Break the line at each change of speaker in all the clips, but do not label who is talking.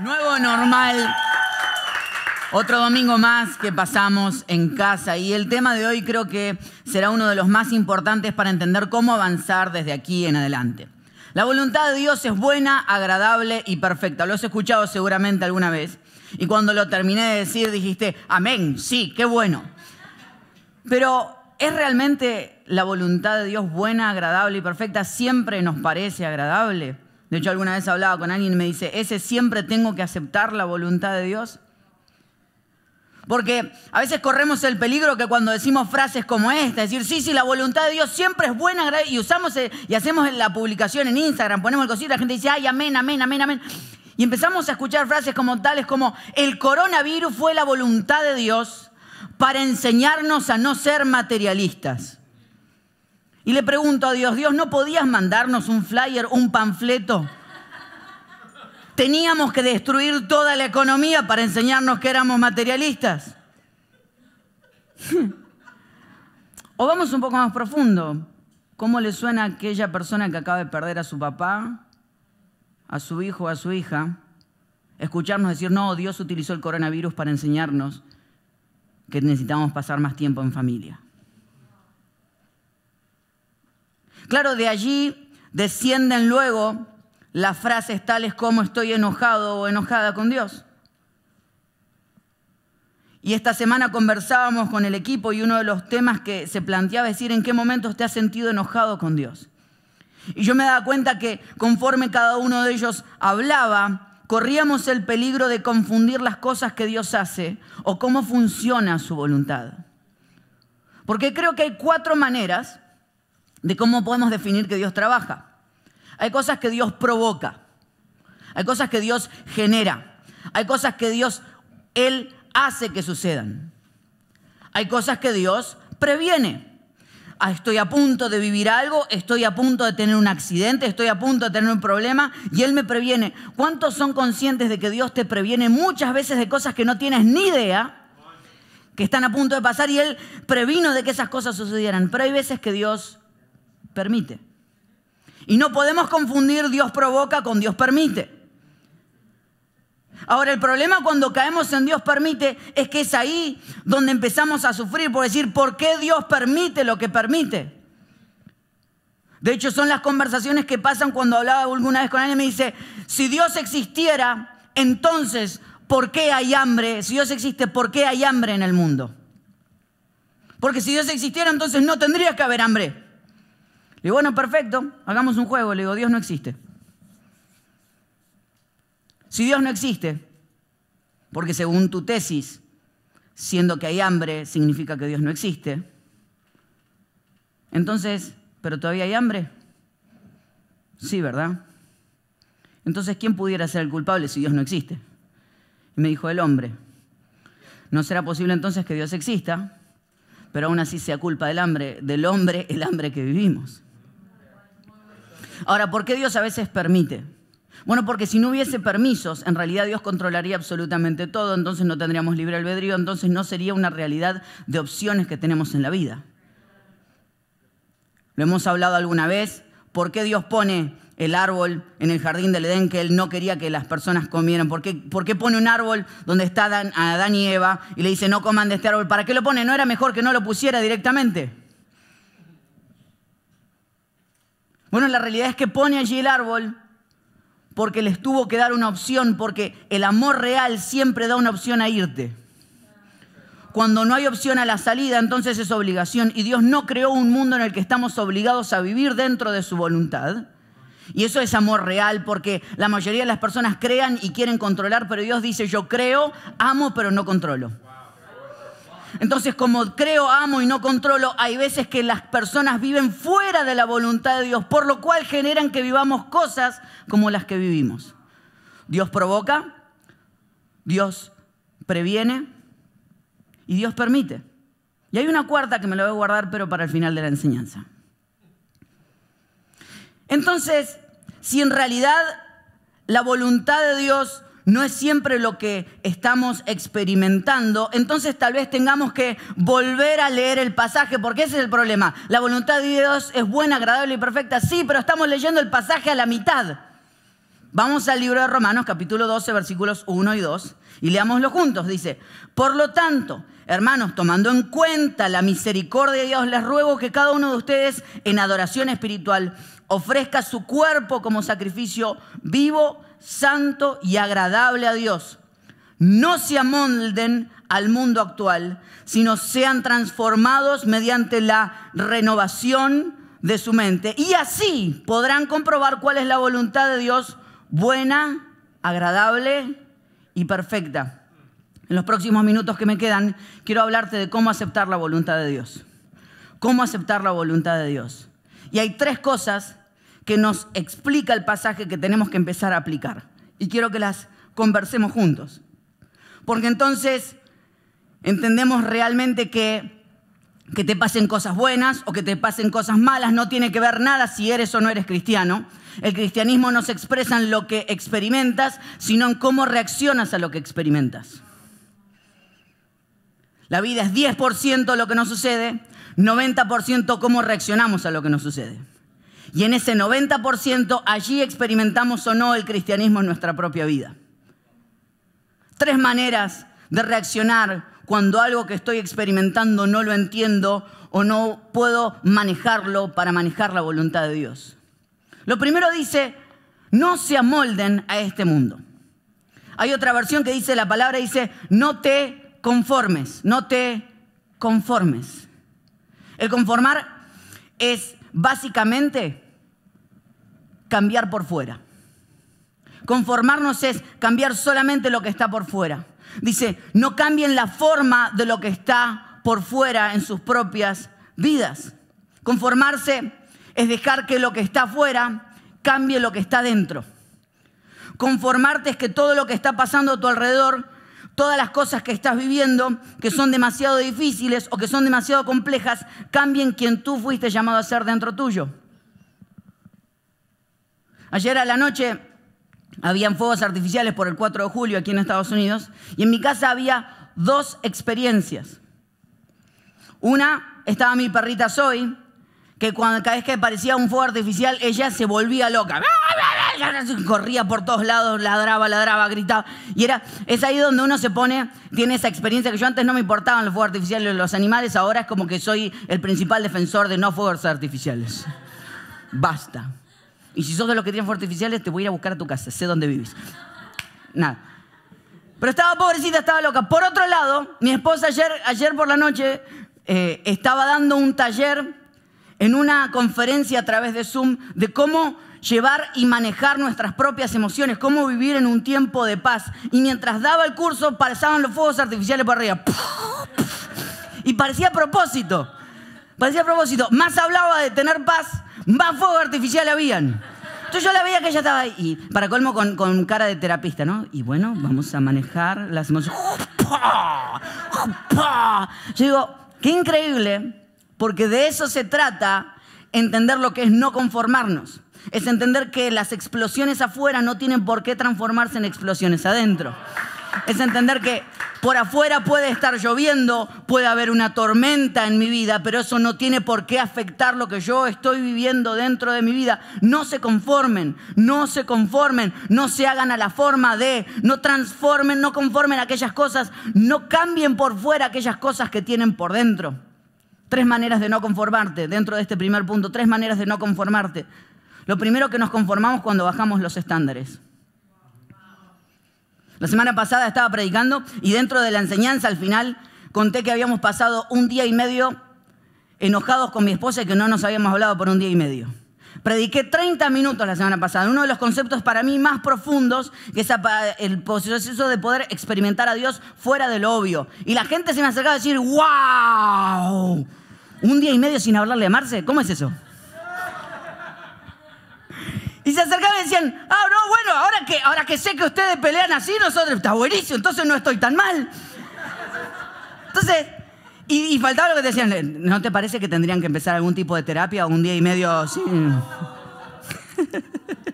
Nuevo normal. Otro domingo más que pasamos en casa y el tema de hoy creo que será uno de los más importantes para entender cómo avanzar desde aquí en adelante. La voluntad de Dios es buena, agradable y perfecta. Lo has escuchado seguramente alguna vez. Y cuando lo terminé de decir dijiste, amén, sí, qué bueno. Pero ¿es realmente la voluntad de Dios buena, agradable y perfecta? ¿Siempre nos parece agradable? De hecho, alguna vez hablaba con alguien y me dice, ese siempre tengo que aceptar la voluntad de Dios. Porque a veces corremos el peligro que cuando decimos frases como esta, decir, sí, sí, la voluntad de Dios siempre es buena, y usamos eh, y hacemos la publicación en Instagram, ponemos el cosito, la gente dice, ay, amén, amén, amén, amén. Y empezamos a escuchar frases como tales como, el coronavirus fue la voluntad de Dios para enseñarnos a no ser materialistas. Y le pregunto a Dios, Dios, ¿no podías mandarnos un flyer, un panfleto? Teníamos que destruir toda la economía para enseñarnos que éramos materialistas. o vamos un poco más profundo. ¿Cómo le suena a aquella persona que acaba de perder a su papá, a su hijo, a su hija? Escucharnos decir, no, Dios utilizó el coronavirus para enseñarnos que necesitamos pasar más tiempo en familia. Claro, de allí descienden luego las frases tales como estoy enojado o enojada con Dios. Y esta semana conversábamos con el equipo y uno de los temas que se planteaba es decir en qué momento te has sentido enojado con Dios. Y yo me daba cuenta que conforme cada uno de ellos hablaba, corríamos el peligro de confundir las cosas que Dios hace o cómo funciona su voluntad. Porque creo que hay cuatro maneras de cómo podemos definir que Dios trabaja. Hay cosas que Dios provoca, hay cosas que Dios genera, hay cosas que Dios, Él hace que sucedan. Hay cosas que Dios previene. Ah, estoy a punto de vivir algo, estoy a punto de tener un accidente, estoy a punto de tener un problema y Él me previene. ¿Cuántos son conscientes de que Dios te previene muchas veces de cosas que no tienes ni idea, que están a punto de pasar y Él previno de que esas cosas sucedieran? Pero hay veces que Dios permite. Y no podemos confundir Dios provoca con Dios permite. Ahora, el problema cuando caemos en Dios permite es que es ahí donde empezamos a sufrir por decir, ¿por qué Dios permite lo que permite? De hecho, son las conversaciones que pasan cuando hablaba alguna vez con alguien y me dice, si Dios existiera, entonces, ¿por qué hay hambre? Si Dios existe, ¿por qué hay hambre en el mundo? Porque si Dios existiera, entonces no tendría que haber hambre. Le digo, bueno, perfecto, hagamos un juego. Le digo, Dios no existe. Si Dios no existe, porque según tu tesis, siendo que hay hambre, significa que Dios no existe, entonces, ¿pero todavía hay hambre? Sí, ¿verdad? Entonces, ¿quién pudiera ser el culpable si Dios no existe? Y me dijo el hombre, no será posible entonces que Dios exista, pero aún así sea culpa del hambre, del hombre, el hambre que vivimos. Ahora, ¿por qué Dios a veces permite? Bueno, porque si no hubiese permisos, en realidad Dios controlaría absolutamente todo, entonces no tendríamos libre albedrío, entonces no sería una realidad de opciones que tenemos en la vida. Lo hemos hablado alguna vez, ¿por qué Dios pone el árbol en el jardín del Edén que él no quería que las personas comieran? ¿Por qué, por qué pone un árbol donde está Adán y Eva y le dice no coman de este árbol? ¿Para qué lo pone? ¿No era mejor que no lo pusiera directamente? Bueno, la realidad es que pone allí el árbol porque les tuvo que dar una opción, porque el amor real siempre da una opción a irte. Cuando no hay opción a la salida, entonces es obligación. Y Dios no creó un mundo en el que estamos obligados a vivir dentro de su voluntad. Y eso es amor real, porque la mayoría de las personas crean y quieren controlar, pero Dios dice, yo creo, amo, pero no controlo. Entonces, como creo, amo y no controlo, hay veces que las personas viven fuera de la voluntad de Dios, por lo cual generan que vivamos cosas como las que vivimos. Dios provoca, Dios previene y Dios permite. Y hay una cuarta que me la voy a guardar, pero para el final de la enseñanza. Entonces, si en realidad la voluntad de Dios no es siempre lo que estamos experimentando, entonces tal vez tengamos que volver a leer el pasaje, porque ese es el problema. La voluntad de Dios es buena, agradable y perfecta, sí, pero estamos leyendo el pasaje a la mitad. Vamos al libro de Romanos capítulo 12 versículos 1 y 2 y leámoslo juntos. Dice, por lo tanto, hermanos, tomando en cuenta la misericordia de Dios, les ruego que cada uno de ustedes en adoración espiritual ofrezca su cuerpo como sacrificio vivo, santo y agradable a Dios. No se amolden al mundo actual, sino sean transformados mediante la renovación de su mente. Y así podrán comprobar cuál es la voluntad de Dios buena, agradable y perfecta. En los próximos minutos que me quedan, quiero hablarte de cómo aceptar la voluntad de Dios. Cómo aceptar la voluntad de Dios. Y hay tres cosas que nos explica el pasaje que tenemos que empezar a aplicar. Y quiero que las conversemos juntos. Porque entonces entendemos realmente que que te pasen cosas buenas o que te pasen cosas malas no tiene que ver nada si eres o no eres cristiano. El cristianismo no se expresa en lo que experimentas, sino en cómo reaccionas a lo que experimentas. La vida es 10% lo que nos sucede, 90% cómo reaccionamos a lo que nos sucede. Y en ese 90% allí experimentamos o no el cristianismo en nuestra propia vida. Tres maneras de reaccionar cuando algo que estoy experimentando no lo entiendo o no puedo manejarlo para manejar la voluntad de Dios. Lo primero dice, no se amolden a este mundo. Hay otra versión que dice, la palabra dice, no te conformes, no te conformes. El conformar es básicamente cambiar por fuera. Conformarnos es cambiar solamente lo que está por fuera. Dice, no cambien la forma de lo que está por fuera en sus propias vidas. Conformarse es dejar que lo que está afuera cambie lo que está dentro. Conformarte es que todo lo que está pasando a tu alrededor todas las cosas que estás viviendo, que son demasiado difíciles o que son demasiado complejas, cambien quien tú fuiste llamado a ser dentro tuyo. Ayer a la noche habían fuegos artificiales por el 4 de julio aquí en Estados Unidos y en mi casa había dos experiencias. Una, estaba mi perrita Zoe, que cada vez que aparecía un fuego artificial, ella se volvía loca. Corría por todos lados, ladraba, ladraba, gritaba. Y era, es ahí donde uno se pone, tiene esa experiencia que yo antes no me importaban los fuegos artificiales, los animales, ahora es como que soy el principal defensor de no fuegos artificiales. Basta. Y si sos de los que tienen fuegos artificiales, te voy a ir a buscar a tu casa, sé dónde vivís. Nada. Pero estaba pobrecita, estaba loca. Por otro lado, mi esposa ayer, ayer por la noche eh, estaba dando un taller en una conferencia a través de Zoom de cómo llevar y manejar nuestras propias emociones, cómo vivir en un tiempo de paz. Y mientras daba el curso, pasaban los fuegos artificiales por arriba. Y parecía a propósito. Parecía a propósito. Más hablaba de tener paz, más fuegos artificiales habían. Entonces yo la veía que ella estaba ahí, y para colmo con, con cara de terapista, ¿no? Y bueno, vamos a manejar las emociones. Yo digo, qué increíble porque de eso se trata entender lo que es no conformarnos. Es entender que las explosiones afuera no tienen por qué transformarse en explosiones adentro. Es entender que por afuera puede estar lloviendo, puede haber una tormenta en mi vida, pero eso no tiene por qué afectar lo que yo estoy viviendo dentro de mi vida. No se conformen, no se conformen, no se hagan a la forma de, no transformen, no conformen aquellas cosas, no cambien por fuera aquellas cosas que tienen por dentro. Tres maneras de no conformarte dentro de este primer punto. Tres maneras de no conformarte. Lo primero que nos conformamos cuando bajamos los estándares. La semana pasada estaba predicando y dentro de la enseñanza al final conté que habíamos pasado un día y medio enojados con mi esposa y que no nos habíamos hablado por un día y medio. Prediqué 30 minutos la semana pasada. Uno de los conceptos para mí más profundos, que es el proceso de poder experimentar a Dios fuera del obvio. Y la gente se me acercaba a decir, ¡wow! Un día y medio sin hablarle a Marce, ¿cómo es eso? Y se acercaba y decían, ah, no, bueno, ahora que, ahora que sé que ustedes pelean así, nosotros, está buenísimo, entonces no estoy tan mal. Entonces, y, faltaba lo que te decían, ¿no te parece que tendrían que empezar algún tipo de terapia un día y medio sí.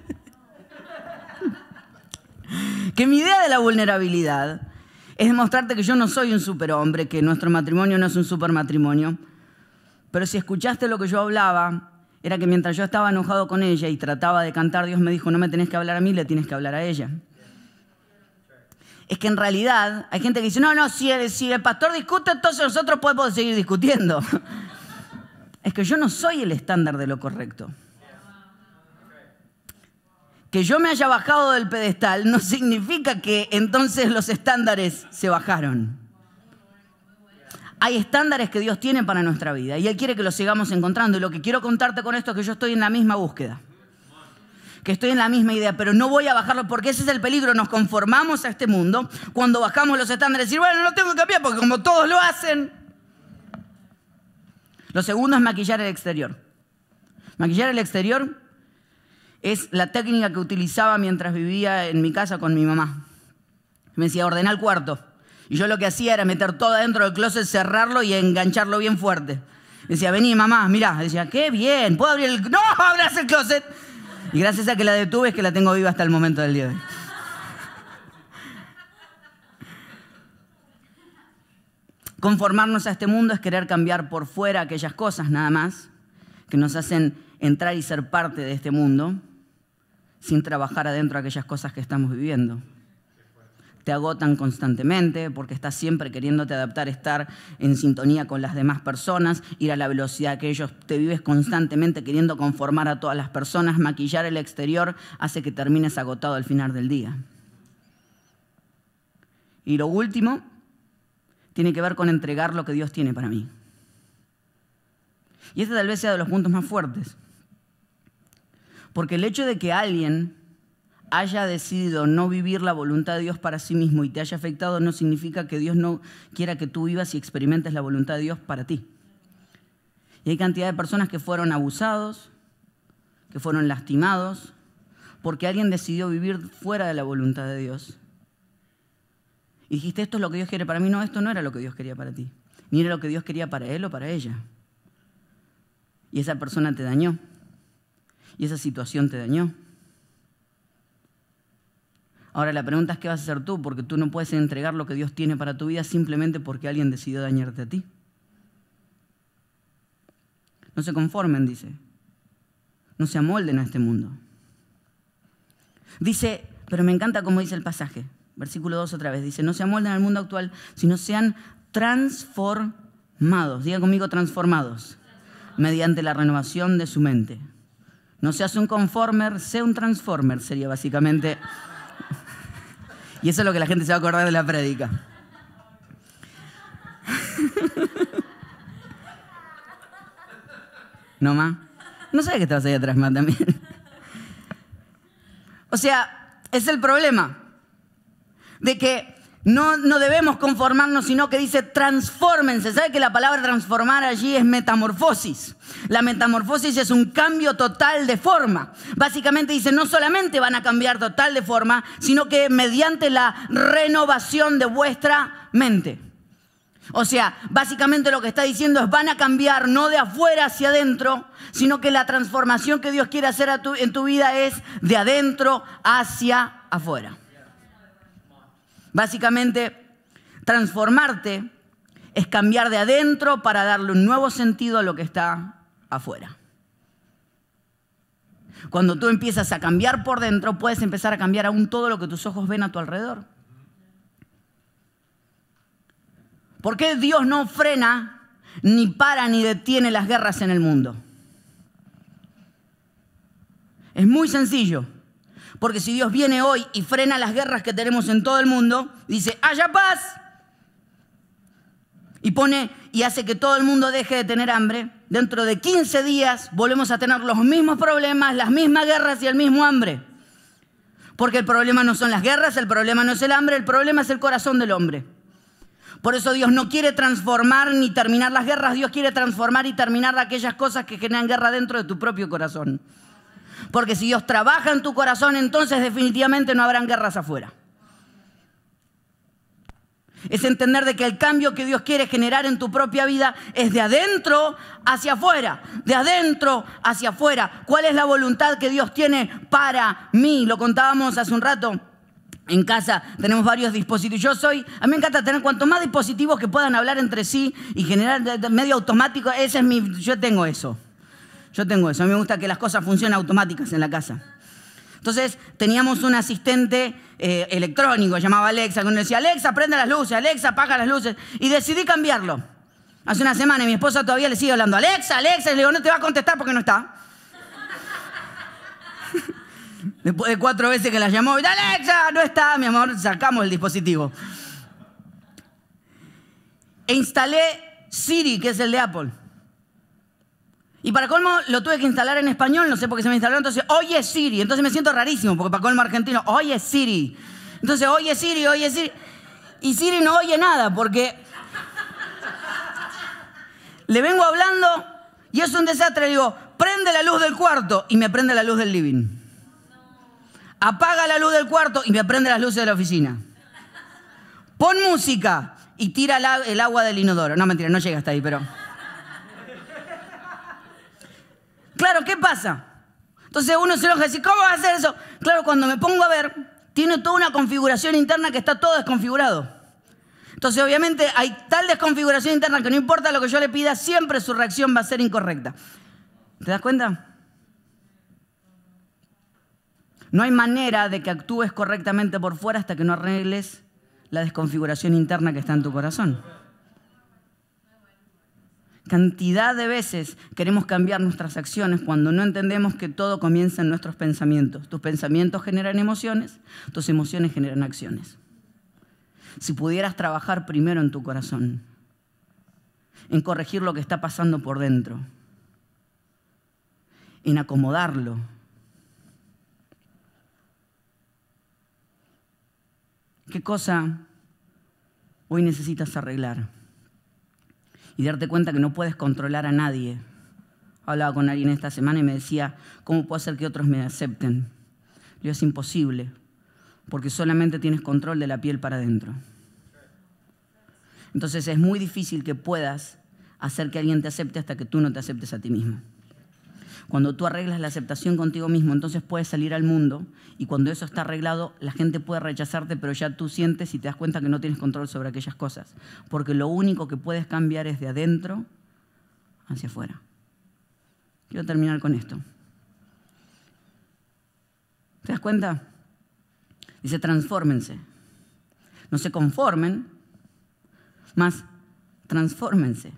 que mi idea de la vulnerabilidad es demostrarte que yo no soy un superhombre, que nuestro matrimonio no es un supermatrimonio. Pero si escuchaste lo que yo hablaba, era que mientras yo estaba enojado con ella y trataba de cantar, Dios me dijo, no me tenés que hablar a mí, le tienes que hablar a ella es que en realidad hay gente que dice, no, no, si el, si el pastor discute, entonces nosotros podemos seguir discutiendo. es que yo no soy el estándar de lo correcto. Que yo me haya bajado del pedestal no significa que entonces los estándares se bajaron. Hay estándares que Dios tiene para nuestra vida y Él quiere que los sigamos encontrando. Y lo que quiero contarte con esto es que yo estoy en la misma búsqueda que estoy en la misma idea, pero no voy a bajarlo porque ese es el peligro. Nos conformamos a este mundo cuando bajamos los estándares y decir, bueno, no tengo que cambiar porque como todos lo hacen. Lo segundo es maquillar el exterior. Maquillar el exterior es la técnica que utilizaba mientras vivía en mi casa con mi mamá. Me decía, ordena el cuarto. Y yo lo que hacía era meter todo dentro del closet, cerrarlo y engancharlo bien fuerte. Decía, vení mamá, mirá. Decía, qué bien, ¿puedo abrir el.? ¡No abras el closet! Y gracias a que la detuve es que la tengo viva hasta el momento del día de hoy. Conformarnos a este mundo es querer cambiar por fuera aquellas cosas nada más que nos hacen entrar y ser parte de este mundo sin trabajar adentro aquellas cosas que estamos viviendo te agotan constantemente porque estás siempre queriéndote adaptar, estar en sintonía con las demás personas, ir a la velocidad que ellos, te vives constantemente queriendo conformar a todas las personas, maquillar el exterior hace que termines agotado al final del día. Y lo último tiene que ver con entregar lo que Dios tiene para mí. Y este tal vez sea de los puntos más fuertes. Porque el hecho de que alguien haya decidido no vivir la voluntad de Dios para sí mismo y te haya afectado, no significa que Dios no quiera que tú vivas y experimentes la voluntad de Dios para ti. Y hay cantidad de personas que fueron abusados, que fueron lastimados, porque alguien decidió vivir fuera de la voluntad de Dios. Y dijiste, esto es lo que Dios quiere para mí. No, esto no era lo que Dios quería para ti. Ni era lo que Dios quería para él o para ella. Y esa persona te dañó. Y esa situación te dañó. Ahora la pregunta es qué vas a hacer tú, porque tú no puedes entregar lo que Dios tiene para tu vida simplemente porque alguien decidió dañarte a ti. No se conformen, dice. No se amolden a este mundo. Dice, pero me encanta cómo dice el pasaje. Versículo 2 otra vez. Dice, no se amolden al mundo actual, sino sean transformados. Diga conmigo transformados. Mediante la renovación de su mente. No seas un conformer, sea un transformer, sería básicamente y eso es lo que la gente se va a acordar de la prédica. ¿No, más No sabía que estabas ahí atrás, más también. O sea, es el problema de que no, debemos conformarnos, sino que dice transfórmense. ¿Sabe que la palabra transformar allí es metamorfosis? La metamorfosis es un cambio total de forma. Básicamente dice, no solamente van a cambiar total de forma, sino que mediante la renovación de vuestra mente. O sea, básicamente lo que está diciendo es van a cambiar no de afuera hacia adentro, sino que la transformación que Dios quiere hacer en tu vida es de adentro hacia afuera. Básicamente, transformarte es cambiar de adentro para darle un nuevo sentido a lo que está afuera. Cuando tú empiezas a cambiar por dentro, puedes empezar a cambiar aún todo lo que tus ojos ven a tu alrededor. ¿Por qué Dios no frena, ni para, ni detiene las guerras en el mundo? Es muy sencillo. Porque si Dios viene hoy y frena las guerras que tenemos en todo el mundo, dice, haya paz. Y pone y hace que todo el mundo deje de tener hambre. Dentro de 15 días volvemos a tener los mismos problemas, las mismas guerras y el mismo hambre. Porque el problema no son las guerras, el problema no es el hambre, el problema es el corazón del hombre. Por eso Dios no quiere transformar ni terminar las guerras, Dios quiere transformar y terminar aquellas cosas que generan guerra dentro de tu propio corazón. Porque si Dios trabaja en tu corazón, entonces definitivamente no habrán guerras afuera. Es entender de que el cambio que Dios quiere generar en tu propia vida es de adentro hacia afuera, de adentro hacia afuera. ¿Cuál es la voluntad que Dios tiene para mí? Lo contábamos hace un rato. En casa tenemos varios dispositivos. Yo soy, a mí me encanta tener cuanto más dispositivos que puedan hablar entre sí y generar medio automático. Ese es mi, yo tengo eso. Yo tengo eso. A mí me gusta que las cosas funcionen automáticas en la casa. Entonces teníamos un asistente eh, electrónico, llamaba Alexa, que uno decía, Alexa, prende las luces, Alexa, apaga las luces. Y decidí cambiarlo. Hace una semana y mi esposa todavía le sigue hablando, Alexa, Alexa, y le digo, no te va a contestar porque no está. Después de cuatro veces que la llamó, Alexa, no está, mi amor, sacamos el dispositivo. E instalé Siri, que es el de Apple. Y para colmo lo tuve que instalar en español, no sé por qué se me instaló, entonces, oye Siri, entonces me siento rarísimo, porque para colmo argentino, oye Siri. Entonces, oye Siri, oye Siri. Y Siri no oye nada, porque le vengo hablando y es un desastre, le digo, prende la luz del cuarto y me prende la luz del living. Apaga la luz del cuarto y me prende las luces de la oficina. Pon música y tira el agua del inodoro. No, mentira, no llega hasta ahí, pero... Claro, ¿qué pasa? Entonces uno se enoja y dice, ¿cómo va a hacer eso? Claro, cuando me pongo a ver, tiene toda una configuración interna que está todo desconfigurado. Entonces obviamente hay tal desconfiguración interna que no importa lo que yo le pida, siempre su reacción va a ser incorrecta. ¿Te das cuenta? No hay manera de que actúes correctamente por fuera hasta que no arregles la desconfiguración interna que está en tu corazón. Cantidad de veces queremos cambiar nuestras acciones cuando no entendemos que todo comienza en nuestros pensamientos. Tus pensamientos generan emociones, tus emociones generan acciones. Si pudieras trabajar primero en tu corazón, en corregir lo que está pasando por dentro, en acomodarlo. ¿Qué cosa hoy necesitas arreglar? y darte cuenta que no puedes controlar a nadie. Hablaba con alguien esta semana y me decía, ¿cómo puedo hacer que otros me acepten? Le es imposible, porque solamente tienes control de la piel para adentro. Entonces es muy difícil que puedas hacer que alguien te acepte hasta que tú no te aceptes a ti mismo. Cuando tú arreglas la aceptación contigo mismo, entonces puedes salir al mundo y cuando eso está arreglado, la gente puede rechazarte, pero ya tú sientes y te das cuenta que no tienes control sobre aquellas cosas, porque lo único que puedes cambiar es de adentro hacia afuera. Quiero terminar con esto. ¿Te das cuenta? Dice, transfórmense. No se conformen, más transfórmense.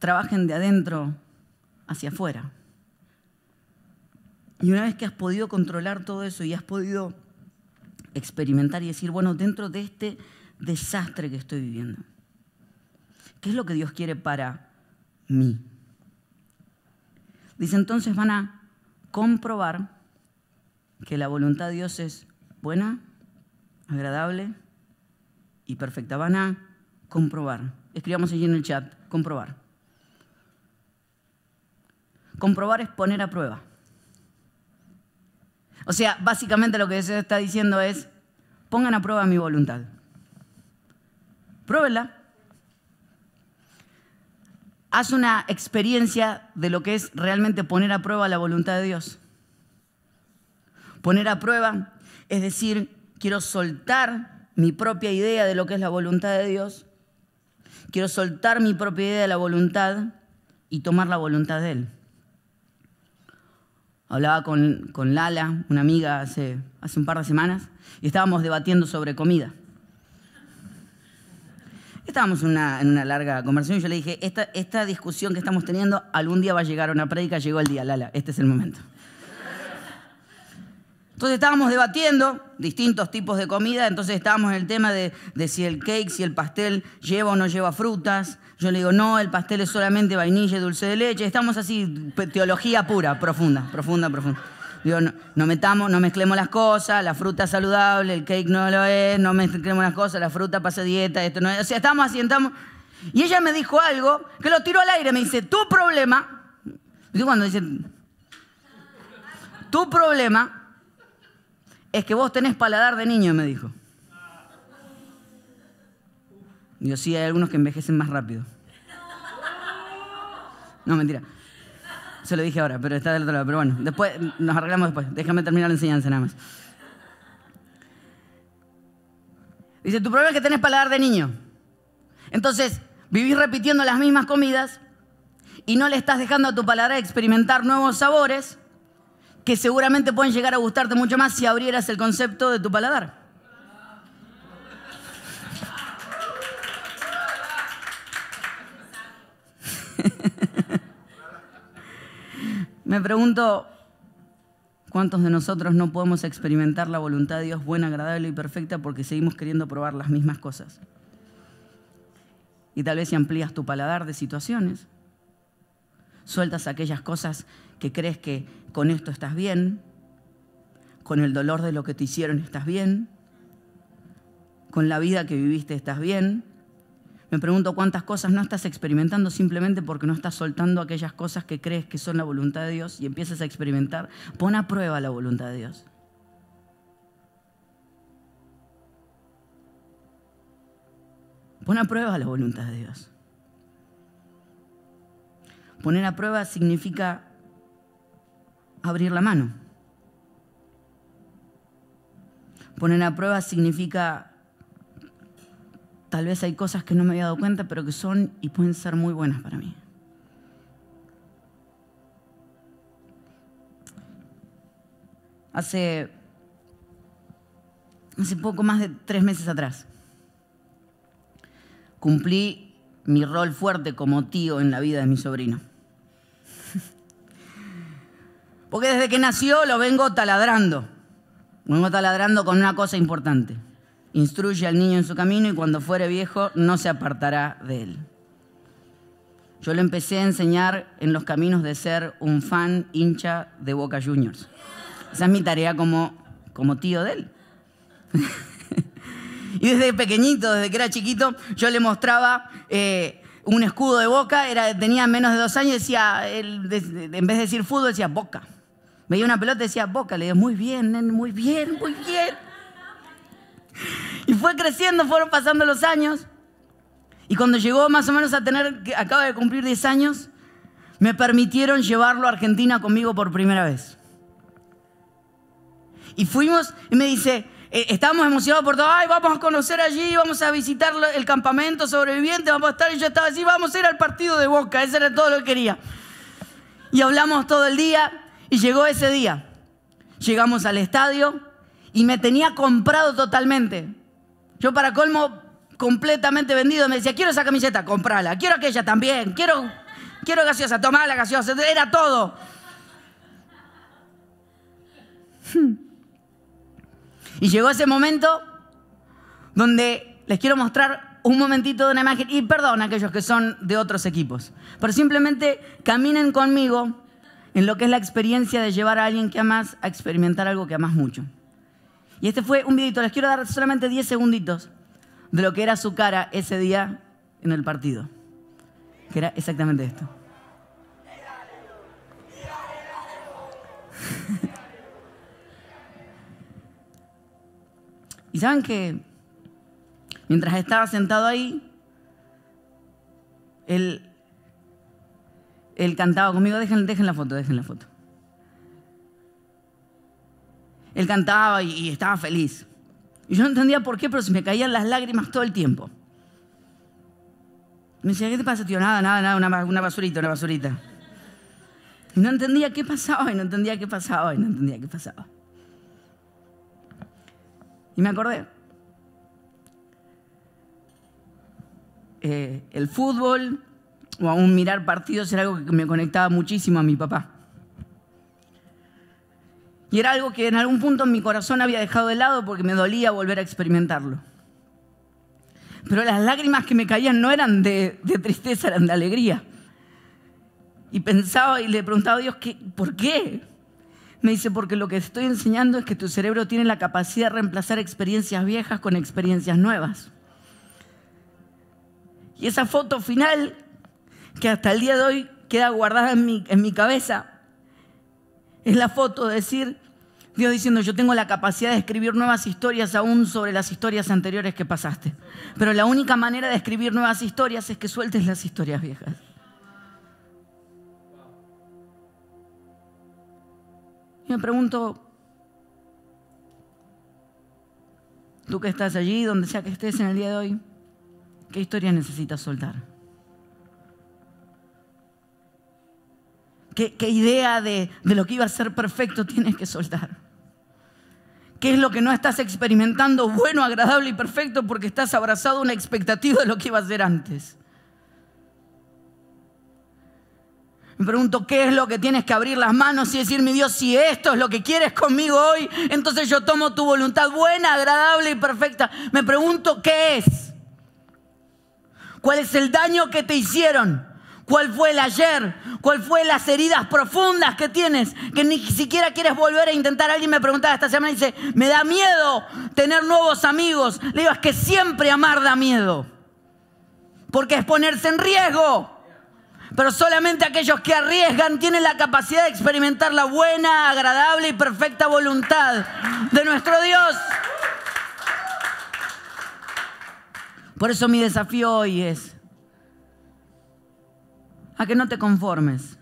Trabajen de adentro hacia afuera. Y una vez que has podido controlar todo eso y has podido experimentar y decir, bueno, dentro de este desastre que estoy viviendo, ¿qué es lo que Dios quiere para mí? Dice entonces van a comprobar que la voluntad de Dios es buena, agradable y perfecta. Van a comprobar. Escribamos allí en el chat, comprobar. Comprobar es poner a prueba. O sea, básicamente lo que se está diciendo es, pongan a prueba mi voluntad. Pruébenla. Haz una experiencia de lo que es realmente poner a prueba la voluntad de Dios. Poner a prueba es decir, quiero soltar mi propia idea de lo que es la voluntad de Dios. Quiero soltar mi propia idea de la voluntad y tomar la voluntad de Él. Hablaba con, Lala, una amiga, hace, hace un par de semanas, y estábamos debatiendo sobre comida. Estábamos en una, larga conversación y yo le dije, esta, esta discusión que estamos teniendo algún día va a llegar a una prédica, llegó el día, Lala, este es el momento. Entonces estábamos debatiendo distintos tipos de comida, entonces estábamos en el tema de, si el cake, si el pastel lleva o no lleva frutas. Yo le digo, no, el pastel es solamente vainilla y dulce de leche. Estamos así, teología pura, profunda, profunda, profunda. Digo, no, metamos, no mezclemos las cosas, la fruta es saludable, el cake no lo es, no mezclemos las cosas, la fruta pasa dieta, esto no es. O sea, estamos así, estamos... Y ella me dijo algo que lo tiró al aire, me dice, tu problema, digo cuando dice, tu problema es que vos tenés paladar de niño, me dijo. Yo sí, hay algunos que envejecen más rápido. No, mentira. Se lo dije ahora, pero está del otro lado. Pero bueno, después nos arreglamos después. Déjame terminar la enseñanza nada más. Dice, tu problema es que tenés paladar de niño. Entonces, vivís repitiendo las mismas comidas y no le estás dejando a tu paladar experimentar nuevos sabores que seguramente pueden llegar a gustarte mucho más si abrieras el concepto de tu paladar. Me pregunto, ¿cuántos de nosotros no podemos experimentar la voluntad de Dios buena, agradable y perfecta porque seguimos queriendo probar las mismas cosas? Y tal vez si amplías tu paladar de situaciones, sueltas aquellas cosas que crees que con esto estás bien, con el dolor de lo que te hicieron estás bien, con la vida que viviste estás bien. Me pregunto cuántas cosas no estás experimentando simplemente porque no estás soltando aquellas cosas que crees que son la voluntad de Dios y empiezas a experimentar. Pon a prueba la voluntad de Dios. Pon a prueba la voluntad de Dios. Poner a prueba significa abrir la mano. Poner a prueba significa, tal vez hay cosas que no me había dado cuenta, pero que son y pueden ser muy buenas para mí. Hace, hace poco más de tres meses atrás, cumplí mi rol fuerte como tío en la vida de mi sobrino. Porque desde que nació lo vengo taladrando. vengo taladrando con una cosa importante. Instruye al niño en su camino y cuando fuere viejo no se apartará de él. Yo le empecé a enseñar en los caminos de ser un fan hincha de Boca Juniors. Esa es mi tarea como, como tío de él. y desde pequeñito, desde que era chiquito, yo le mostraba eh, un escudo de Boca, era, tenía menos de dos años, y decía, en vez de decir fútbol, decía Boca. Me dio una pelota y decía, boca, le digo, muy bien, muy bien, muy bien. Y fue creciendo, fueron pasando los años. Y cuando llegó más o menos a tener, acaba de cumplir 10 años, me permitieron llevarlo a Argentina conmigo por primera vez. Y fuimos, y me dice, eh, estábamos emocionados por todo, ay, vamos a conocer allí, vamos a visitar el campamento sobreviviente, vamos a estar, y yo estaba así, vamos a ir al partido de Boca, eso era todo lo que quería. Y hablamos todo el día, y llegó ese día. Llegamos al estadio y me tenía comprado totalmente. Yo para colmo completamente vendido, me decía, quiero esa camiseta, comprala, quiero aquella también, quiero, quiero gaseosa, tomá la gaseosa, era todo. Y llegó ese momento donde les quiero mostrar un momentito de una imagen, y perdón a aquellos que son de otros equipos, pero simplemente caminen conmigo en lo que es la experiencia de llevar a alguien que amas a experimentar algo que amas mucho. Y este fue un videito, les quiero dar solamente 10 segunditos de lo que era su cara ese día en el partido, que era exactamente esto. y saben que mientras estaba sentado ahí, él él cantaba conmigo, dejen, dejen la foto, dejen la foto. Él cantaba y, estaba feliz. Y yo no entendía por qué, pero se me caían las lágrimas todo el tiempo. Me decía, ¿qué te pasa, tío? Nada, nada, nada, una, basurita, una basurita. Y no entendía qué pasaba, y no entendía qué pasaba, y no entendía qué pasaba. Y me acordé. Eh, el fútbol, o aún mirar partidos era algo que me conectaba muchísimo a mi papá. Y era algo que en algún punto en mi corazón había dejado de lado porque me dolía volver a experimentarlo. Pero las lágrimas que me caían no eran de, tristeza, eran de alegría. Y pensaba y le preguntaba a Dios, ¿por qué? Me dice, porque lo que estoy enseñando es que tu cerebro tiene la capacidad de reemplazar experiencias viejas con experiencias nuevas. Y esa foto final que hasta el día de hoy queda guardada en mi, en mi cabeza, es la foto de decir, Dios diciendo, yo tengo la capacidad de escribir nuevas historias aún sobre las historias anteriores que pasaste. Pero la única manera de escribir nuevas historias es que sueltes las historias viejas. Y me pregunto, tú que estás allí, donde sea que estés en el día de hoy, ¿qué historia necesitas soltar? qué, idea de, de lo que iba a ser perfecto tienes que soltar. ¿Qué es lo que no estás experimentando bueno, agradable y perfecto porque estás abrazado a una expectativa de lo que iba a ser antes? Me pregunto, ¿qué es lo que tienes que abrir las manos y decir, mi Dios, si esto es lo que quieres conmigo hoy, entonces yo tomo tu voluntad buena, agradable y perfecta? Me pregunto, ¿qué es? ¿Cuál es el daño que te hicieron? cuál fue el ayer, cuál fue las heridas profundas que tienes, que ni siquiera quieres volver a intentar. Alguien me preguntaba esta semana y dice, me da miedo tener nuevos amigos. Le digo, es que siempre amar da miedo, porque es ponerse en riesgo. Pero solamente aquellos que arriesgan tienen la capacidad de experimentar la buena, agradable y perfecta voluntad de nuestro Dios. Por eso mi desafío hoy es a que no te conformes.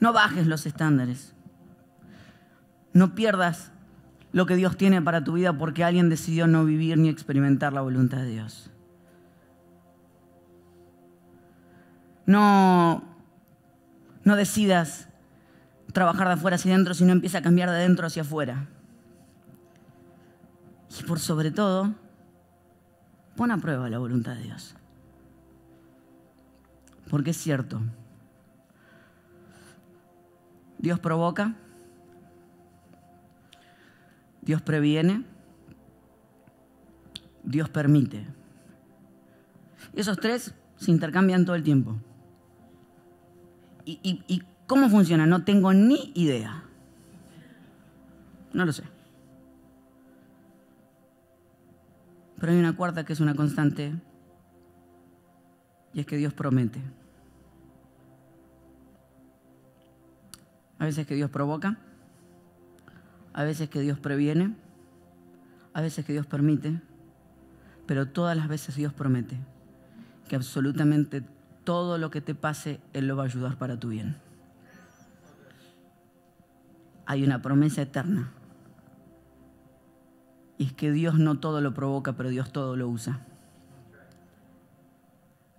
No bajes los estándares. No pierdas lo que Dios tiene para tu vida porque alguien decidió no vivir ni experimentar la voluntad de Dios. No, no decidas trabajar de afuera hacia adentro, sino empieza a cambiar de adentro hacia afuera. Y por sobre todo, pon a prueba la voluntad de Dios. Porque es cierto. Dios provoca. Dios previene. Dios permite. Y esos tres se intercambian todo el tiempo. ¿Y, y cómo funciona? No tengo ni idea. No lo sé. Pero hay una cuarta que es una constante y es que Dios promete. A veces que Dios provoca, a veces que Dios previene, a veces que Dios permite, pero todas las veces Dios promete que absolutamente todo lo que te pase, Él lo va a ayudar para tu bien. Hay una promesa eterna. Y es que Dios no todo lo provoca, pero Dios todo lo usa.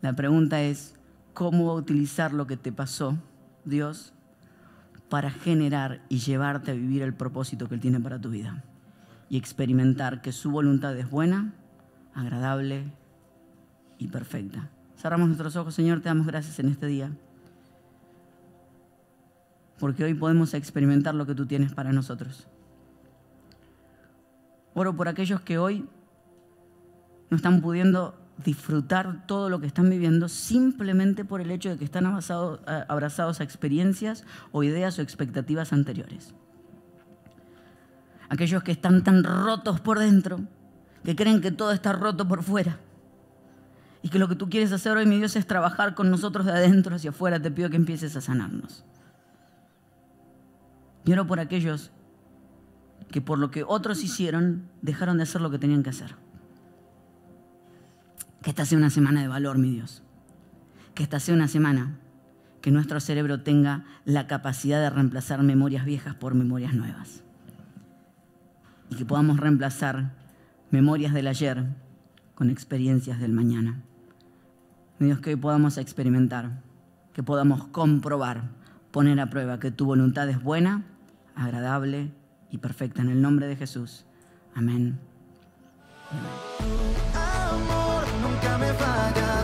La pregunta es, ¿cómo va a utilizar lo que te pasó Dios para generar y llevarte a vivir el propósito que Él tiene para tu vida y experimentar que su voluntad es buena, agradable y perfecta. Cerramos nuestros ojos, Señor, te damos gracias en este día, porque hoy podemos experimentar lo que tú tienes para nosotros. Oro por aquellos que hoy no están pudiendo disfrutar todo lo que están viviendo simplemente por el hecho de que están abrazados a experiencias o ideas o expectativas anteriores. Aquellos que están tan rotos por dentro, que creen que todo está roto por fuera. Y que lo que tú quieres hacer hoy, mi Dios, es trabajar con nosotros de adentro hacia afuera. Te pido que empieces a sanarnos. Y por aquellos que por lo que otros hicieron, dejaron de hacer lo que tenían que hacer. Que esta sea una semana de valor, mi Dios. Que esta sea una semana que nuestro cerebro tenga la capacidad de reemplazar memorias viejas por memorias nuevas. Y que podamos reemplazar memorias del ayer con experiencias del mañana. Mi Dios, que hoy podamos experimentar, que podamos comprobar, poner a prueba que tu voluntad es buena, agradable y perfecta. En el nombre de Jesús. Amén. Amén. if I got